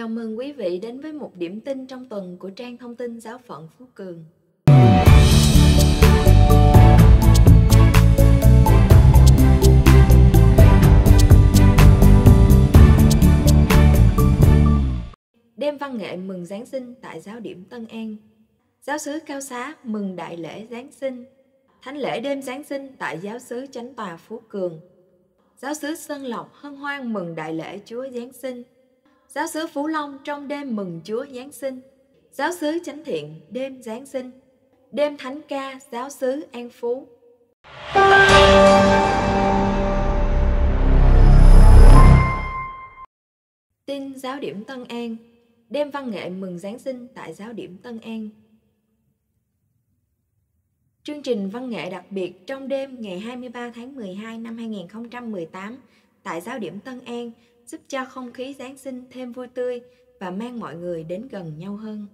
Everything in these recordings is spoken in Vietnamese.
Chào mừng quý vị đến với một điểm tin trong tuần của trang thông tin giáo phận Phú Cường. Đêm văn nghệ mừng Giáng sinh tại giáo điểm Tân An Giáo sứ Cao Xá mừng đại lễ Giáng sinh Thánh lễ đêm Giáng sinh tại giáo sứ Chánh Tòa Phú Cường Giáo sứ Sơn Lộc hân hoan mừng đại lễ Chúa Giáng sinh giáo sứ Phú Long trong đêm mừng Chúa Giáng sinh, giáo sứ Chánh Thiện đêm Giáng sinh, đêm Thánh Ca giáo sứ An Phú. Tin giáo điểm Tân An, đêm văn nghệ mừng Giáng sinh tại giáo điểm Tân An. Chương trình văn nghệ đặc biệt trong đêm ngày 23 tháng 12 năm 2018 tại giáo điểm Tân An – giúp cho không khí Giáng sinh thêm vui tươi và mang mọi người đến gần nhau hơn.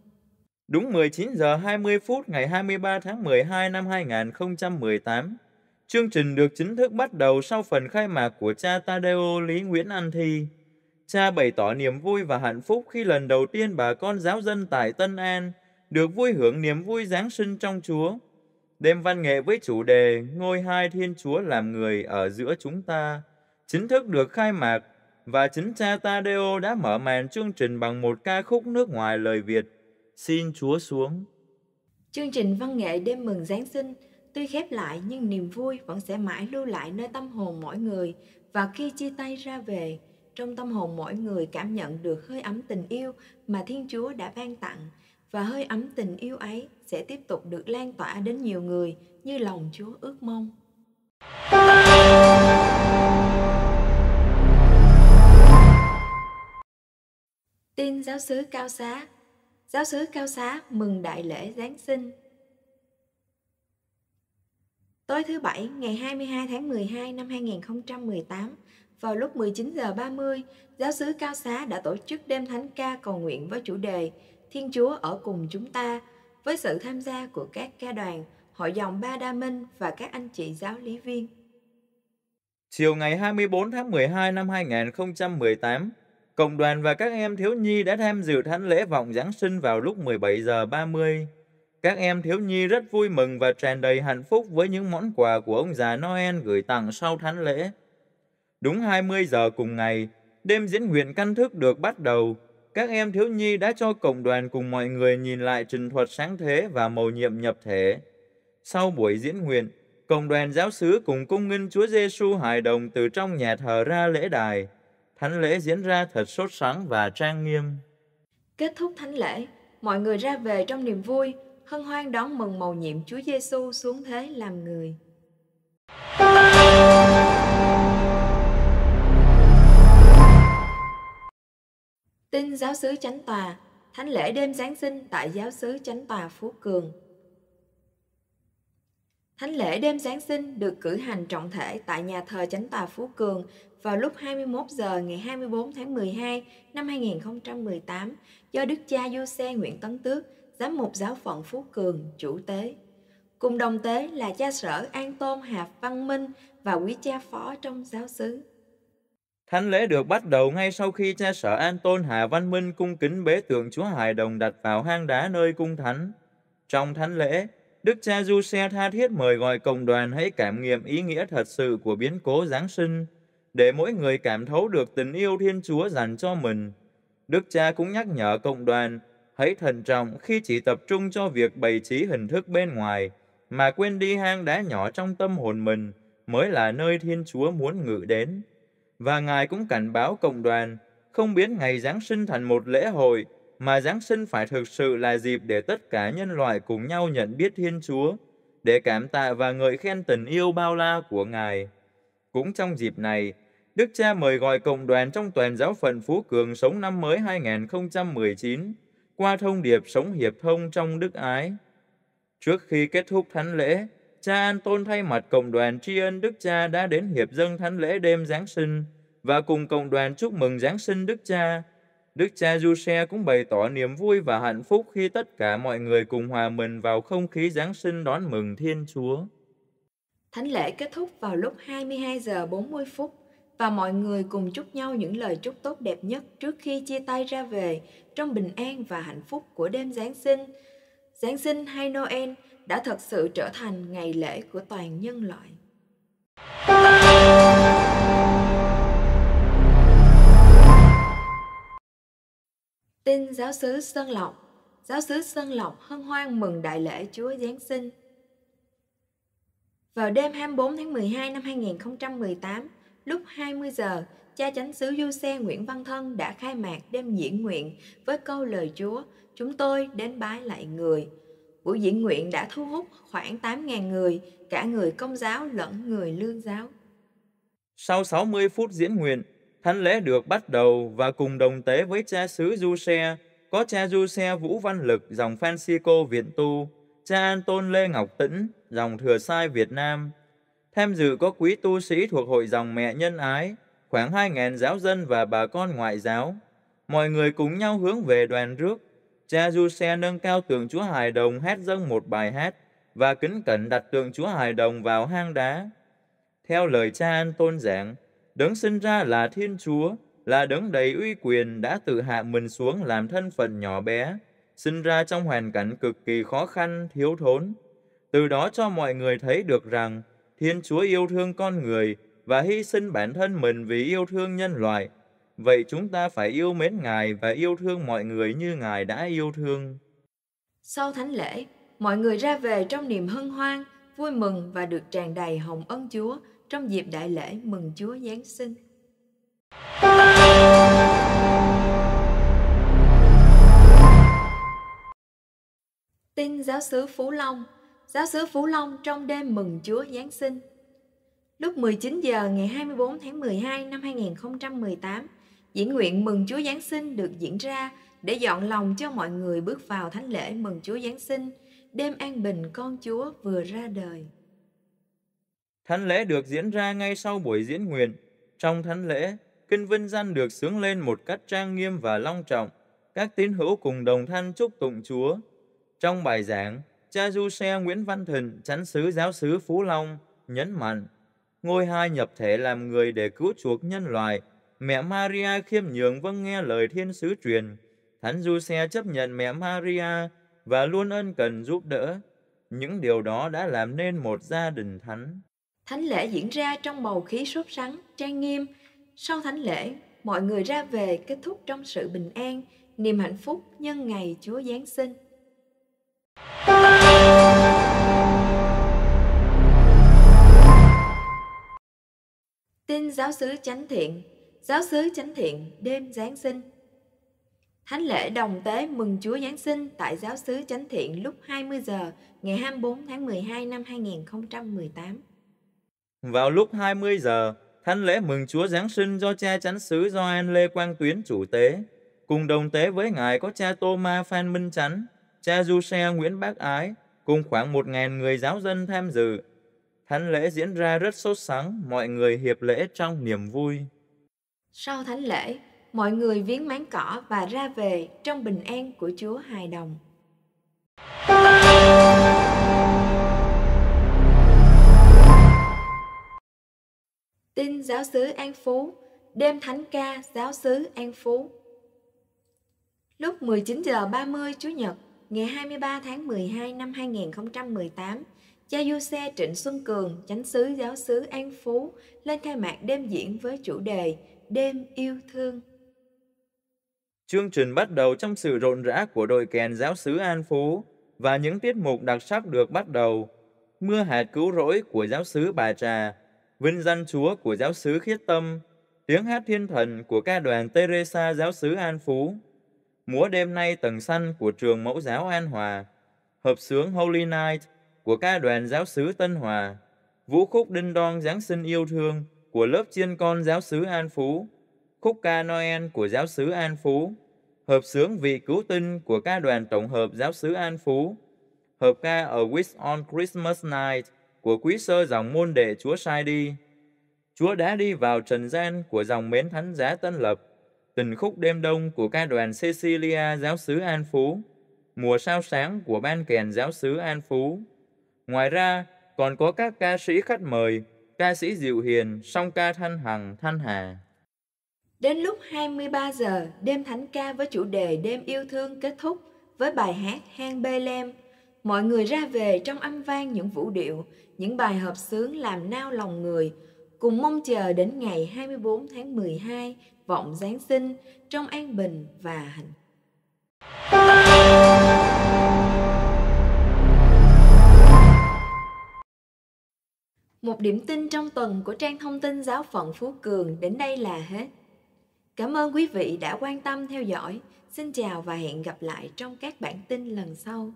Đúng 19 giờ 20 phút ngày 23 tháng 12 năm 2018, chương trình được chính thức bắt đầu sau phần khai mạc của cha Tadeo Lý Nguyễn An Thi. Cha bày tỏ niềm vui và hạnh phúc khi lần đầu tiên bà con giáo dân tại Tân An được vui hưởng niềm vui Giáng sinh trong Chúa. Đêm văn nghệ với chủ đề Ngôi hai Thiên Chúa làm người ở giữa chúng ta chính thức được khai mạc và chính cha Tadeo đã mở màn chương trình bằng một ca khúc nước ngoài lời Việt, Xin Chúa xuống. Chương trình văn nghệ đêm mừng Giáng sinh tuy khép lại nhưng niềm vui vẫn sẽ mãi lưu lại nơi tâm hồn mỗi người và khi chia tay ra về, trong tâm hồn mỗi người cảm nhận được hơi ấm tình yêu mà Thiên Chúa đã ban tặng và hơi ấm tình yêu ấy sẽ tiếp tục được lan tỏa đến nhiều người như lòng Chúa ước mong. Tin giáo sứ Cao Xá Giáo sứ Cao Xá mừng đại lễ Giáng sinh Tối thứ Bảy, ngày 22 tháng 12 năm 2018, vào lúc 19 giờ 30, giáo sứ Cao Xá đã tổ chức đêm thánh ca cầu nguyện với chủ đề Thiên Chúa ở cùng chúng ta, với sự tham gia của các ca đoàn, hội dòng Ba Đa Minh và các anh chị giáo lý viên. Chiều ngày 24 tháng 12 năm 2018, Cộng đoàn và các em thiếu nhi đã tham dự thánh lễ vọng Giáng sinh vào lúc 17 giờ 30. Các em thiếu nhi rất vui mừng và tràn đầy hạnh phúc với những món quà của ông già Noel gửi tặng sau thánh lễ. Đúng 20 giờ cùng ngày, đêm diễn nguyện căn thức được bắt đầu. Các em thiếu nhi đã cho cộng đoàn cùng mọi người nhìn lại trình thuật sáng thế và mầu nhiệm nhập thể. Sau buổi diễn nguyện, cộng đoàn giáo sứ cùng cung nghinh Chúa Giêsu hài đồng từ trong nhà thờ ra lễ đài. Thánh lễ diễn ra thật sốt sắng và trang nghiêm. Kết thúc thánh lễ, mọi người ra về trong niềm vui, hân hoan đón mừng mầu nhiệm Chúa Giêsu xuống thế làm người. Tin giáo sứ Chánh Tòa, thánh lễ đêm Giáng sinh tại giáo sứ Chánh Tòa Phú Cường. Thánh lễ đêm Giáng sinh được cử hành trọng thể tại nhà thờ Chánh Tòa Phú Cường vào lúc 21 giờ ngày 24 tháng 12 năm 2018 do Đức cha Du Nguyễn Tấn Tước, giám mục giáo phận Phú Cường, chủ tế. Cùng đồng tế là cha sở An Tôn Hà Văn Minh và quý cha phó trong giáo xứ. Thánh lễ được bắt đầu ngay sau khi cha sở An Tôn Hà Văn Minh cung kính bế tượng Chúa Hài Đồng đặt vào hang đá nơi cung thánh. Trong thánh lễ, Đức cha Du tha thiết mời gọi cộng đoàn hãy cảm nghiệm ý nghĩa thật sự của biến cố Giáng sinh – để mỗi người cảm thấu được tình yêu Thiên Chúa dành cho mình. Đức cha cũng nhắc nhở cộng đoàn, hãy thận trọng khi chỉ tập trung cho việc bày trí hình thức bên ngoài, mà quên đi hang đá nhỏ trong tâm hồn mình mới là nơi Thiên Chúa muốn ngự đến. Và Ngài cũng cảnh báo cộng đoàn, không biến ngày Giáng sinh thành một lễ hội, mà Giáng sinh phải thực sự là dịp để tất cả nhân loại cùng nhau nhận biết Thiên Chúa, để cảm tạ và ngợi khen tình yêu bao la của Ngài. Cũng trong dịp này, Đức cha mời gọi cộng đoàn trong toàn giáo phận Phú Cường sống năm mới 2019 qua thông điệp sống hiệp thông trong đức ái. Trước khi kết thúc thánh lễ, cha An Tôn thay mặt cộng đoàn tri ân Đức cha đã đến hiệp dâng thánh lễ đêm Giáng sinh và cùng cộng đoàn chúc mừng Giáng sinh Đức cha. Đức cha Du Xe cũng bày tỏ niềm vui và hạnh phúc khi tất cả mọi người cùng hòa mình vào không khí Giáng sinh đón mừng Thiên Chúa. Thánh lễ kết thúc vào lúc 22 giờ 40 phút và mọi người cùng chúc nhau những lời chúc tốt đẹp nhất trước khi chia tay ra về trong bình an và hạnh phúc của đêm Giáng sinh. Giáng sinh hay Noel đã thật sự trở thành ngày lễ của toàn nhân loại. Tin giáo sứ Sơn Lộc Giáo sứ Sơn Lộc hân hoan mừng đại lễ Chúa Giáng sinh. Vào đêm 24 tháng 12 năm 2018, lúc 20 giờ, cha chánh xứ du xe Nguyễn Văn Thân đã khai mạc đêm diễn nguyện với câu lời Chúa, chúng tôi đến bái lại người. Buổi diễn nguyện đã thu hút khoảng 8.000 người, cả người công giáo lẫn người lương giáo. Sau 60 phút diễn nguyện, thánh lễ được bắt đầu và cùng đồng tế với cha xứ du xe, có cha du xe Vũ Văn Lực dòng Francisco Viện Tu, cha Anton Lê Ngọc Tĩnh dòng Thừa Sai Việt Nam, Tham dự có quý tu sĩ thuộc hội dòng mẹ nhân ái, khoảng hai ngàn giáo dân và bà con ngoại giáo. Mọi người cùng nhau hướng về đoàn rước. Cha Du Xe nâng cao tượng Chúa Hài Đồng hát dâng một bài hát và kính cẩn đặt tượng Chúa Hài Đồng vào hang đá. Theo lời cha An Tôn giảng, đấng sinh ra là Thiên Chúa, là đấng đầy uy quyền đã tự hạ mình xuống làm thân phận nhỏ bé, sinh ra trong hoàn cảnh cực kỳ khó khăn, thiếu thốn. Từ đó cho mọi người thấy được rằng Thiên Chúa yêu thương con người và hy sinh bản thân mình vì yêu thương nhân loại. Vậy chúng ta phải yêu mến Ngài và yêu thương mọi người như Ngài đã yêu thương. Sau thánh lễ, mọi người ra về trong niềm hân hoan, vui mừng và được tràn đầy hồng ân Chúa trong dịp đại lễ mừng Chúa Giáng sinh. Tin giáo sứ Phú Long Giáo sứ Phú Long trong đêm mừng Chúa Giáng sinh. Lúc 19 giờ ngày 24 tháng 12 năm 2018, diễn nguyện mừng Chúa Giáng sinh được diễn ra để dọn lòng cho mọi người bước vào thánh lễ mừng Chúa Giáng sinh, đêm an bình con Chúa vừa ra đời. Thánh lễ được diễn ra ngay sau buổi diễn nguyện. Trong thánh lễ, kinh vinh danh được sướng lên một cách trang nghiêm và long trọng. Các tín hữu cùng đồng thanh chúc tụng Chúa. Trong bài giảng, cha du xe Nguyễn Văn Thịnh, chánh xứ giáo xứ Phú Long, nhấn mạnh, ngôi hai nhập thể làm người để cứu chuộc nhân loại. Mẹ Maria khiêm nhường vâng nghe lời thiên sứ truyền. Thánh du xe chấp nhận mẹ Maria và luôn ân cần giúp đỡ. Những điều đó đã làm nên một gia đình thánh. Thánh lễ diễn ra trong bầu khí sốt sắng, trang nghiêm. Sau thánh lễ, mọi người ra về kết thúc trong sự bình an, niềm hạnh phúc nhân ngày Chúa Giáng sinh. Tin giáo sứ Chánh Thiện, giáo sứ Chánh Thiện đêm Giáng sinh. Thánh lễ đồng tế mừng Chúa Giáng sinh tại giáo sứ Chánh Thiện lúc 20 giờ ngày 24 tháng 12 năm 2018. Vào lúc 20 giờ, thánh lễ mừng Chúa Giáng sinh do cha chánh sứ Gioan Lê Quang Tuyến chủ tế. Cùng đồng tế với ngài có cha Tô Ma Phan Minh Chánh, cha du xe Nguyễn Bác Ái cùng khoảng một ngàn người giáo dân tham dự. Thánh lễ diễn ra rất sốt sắng, mọi người hiệp lễ trong niềm vui. Sau thánh lễ, mọi người viếng máng cỏ và ra về trong bình an của Chúa hài đồng. Tin giáo xứ An Phú, đêm thánh ca giáo xứ An Phú. Lúc 19 giờ 30 Chủ nhật, ngày 23 tháng 12 năm 2018, cha du xe Trịnh Xuân Cường, chánh xứ giáo xứ An Phú, lên khai mạc đêm diễn với chủ đề Đêm yêu thương. Chương trình bắt đầu trong sự rộn rã của đội kèn giáo xứ An Phú và những tiết mục đặc sắc được bắt đầu. Mưa hạt cứu rỗi của giáo xứ Bà Trà, vinh danh Chúa của giáo xứ Khiết Tâm, tiếng hát thiên thần của ca đoàn Teresa giáo xứ An Phú múa đêm nay tầng xanh của trường mẫu giáo An Hòa, hợp sướng Holy Night của ca đoàn giáo sứ Tân Hòa, vũ khúc đinh đoan Giáng sinh yêu thương của lớp chiên con giáo sứ An Phú, khúc ca Noel của giáo sứ An Phú, hợp sướng vị cứu tinh của ca đoàn tổng hợp giáo sứ An Phú, hợp ca A Wish on Christmas Night của quý sơ dòng môn đệ Chúa sai đi. Chúa đã đi vào trần gian của dòng mến thánh giá Tân Lập, tình khúc đêm đông của ca đoàn Cecilia giáo sứ An Phú, mùa sao sáng của ban kèn giáo sứ An Phú. Ngoài ra, còn có các ca sĩ khách mời, ca sĩ Diệu Hiền, song ca Thanh Hằng, Thanh Hà. Đến lúc 23 giờ, đêm thánh ca với chủ đề Đêm yêu thương kết thúc với bài hát Hang Bê Lem. Mọi người ra về trong âm vang những vũ điệu, những bài hợp xướng làm nao lòng người, cùng mong chờ đến ngày 24 tháng 12 vọng Giáng sinh trong an bình và hạnh Một điểm tin trong tuần của trang thông tin giáo phận Phú Cường đến đây là hết. Cảm ơn quý vị đã quan tâm theo dõi. Xin chào và hẹn gặp lại trong các bản tin lần sau.